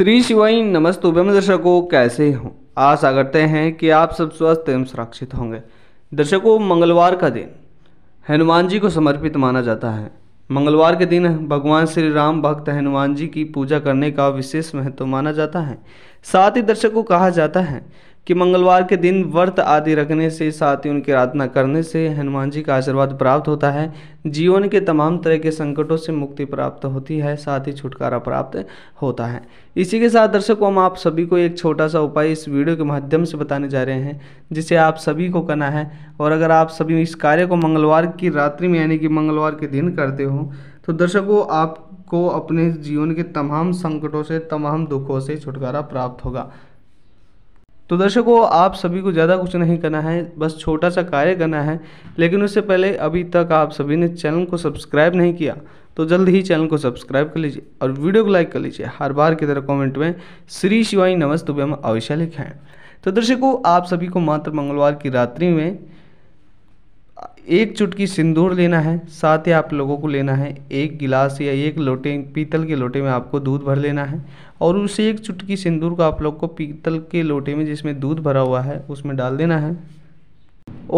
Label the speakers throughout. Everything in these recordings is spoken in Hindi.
Speaker 1: श्री शिवाई नमस्तुभम दर्शकों कैसे हो आशा करते हैं कि आप सब स्वस्थ एवं सुरक्षित होंगे दर्शकों मंगलवार का दिन हनुमान जी को समर्पित माना जाता है मंगलवार के दिन भगवान श्री राम भक्त हनुमान जी की पूजा करने का विशेष महत्व माना जाता है साथ ही दर्शकों कहा जाता है कि मंगलवार के दिन व्रत आदि रखने से साथ ही उनकी आराधना करने से हनुमान जी का आशीर्वाद प्राप्त होता है जीवन के तमाम तरह के संकटों से मुक्ति प्राप्त होती है साथ ही छुटकारा प्राप्त होता है इसी के साथ दर्शकों हम आप सभी को एक छोटा सा उपाय इस वीडियो के माध्यम से बताने जा रहे हैं जिसे आप सभी को करना है और अगर आप सभी इस कार्य को मंगलवार की रात्रि में यानी कि मंगलवार के दिन करते हो तो दर्शकों आपको अपने जीवन के तमाम संकटों से तमाम दुखों से छुटकारा प्राप्त होगा तो दर्शकों आप सभी को ज़्यादा कुछ नहीं करना है बस छोटा सा कार्य करना है लेकिन उससे पहले अभी तक आप सभी ने चैनल को सब्सक्राइब नहीं किया तो जल्द ही चैनल को सब्सक्राइब कर लीजिए और वीडियो को लाइक कर लीजिए हर बार की तरह कमेंट में श्री शिवाई नमस्तुभ्यम अवश्य लिखाएँ तो दर्शकों आप सभी को मात्र मंगलवार की रात्रि में एक चुटकी सिंदूर लेना है साथ ही आप लोगों को लेना है एक गिलास या एक लोटे पीतल के लोटे में आपको दूध भर लेना है और उस एक चुटकी सिंदूर को आप लोग को पीतल के लोटे में जिसमें दूध भरा हुआ है उसमें डाल देना है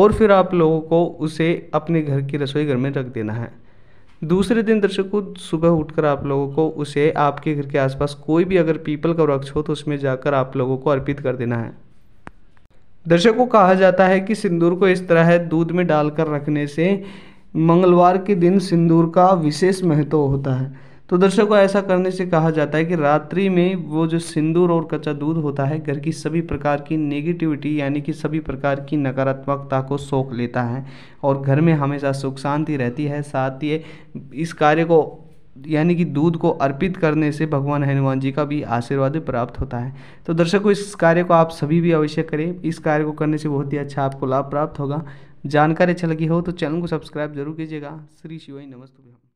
Speaker 1: और फिर आप लोगों को उसे अपने घर की रसोई घर में रख देना है दूसरे दिन दर्शकों सुबह उठकर आप लोगों को उसे आपके घर के आसपास कोई भी अगर पीपल का वृक्ष हो तो उसमें जाकर आप लोगों को अर्पित कर देना है दर्शकों कहा जाता है कि सिंदूर को इस तरह दूध में डालकर रखने से मंगलवार के दिन सिंदूर का विशेष महत्व होता है तो दर्शकों ऐसा करने से कहा जाता है कि रात्रि में वो जो सिंदूर और कच्चा दूध होता है घर की सभी प्रकार की नेगेटिविटी यानी कि सभी प्रकार की नकारात्मकता को सोख लेता है और घर में हमेशा सुख शांति रहती है साथ ही इस कार्य को यानी कि दूध को अर्पित करने से भगवान हनुमान जी का भी आशीर्वाद प्राप्त होता है तो दर्शकों इस कार्य को आप सभी भी अवश्य करें इस कार्य को करने से बहुत ही अच्छा आपको लाभ प्राप्त होगा जानकारी अच्छा लगी हो तो चैनल को सब्सक्राइब जरूर कीजिएगा श्री शिवाई नमस्ते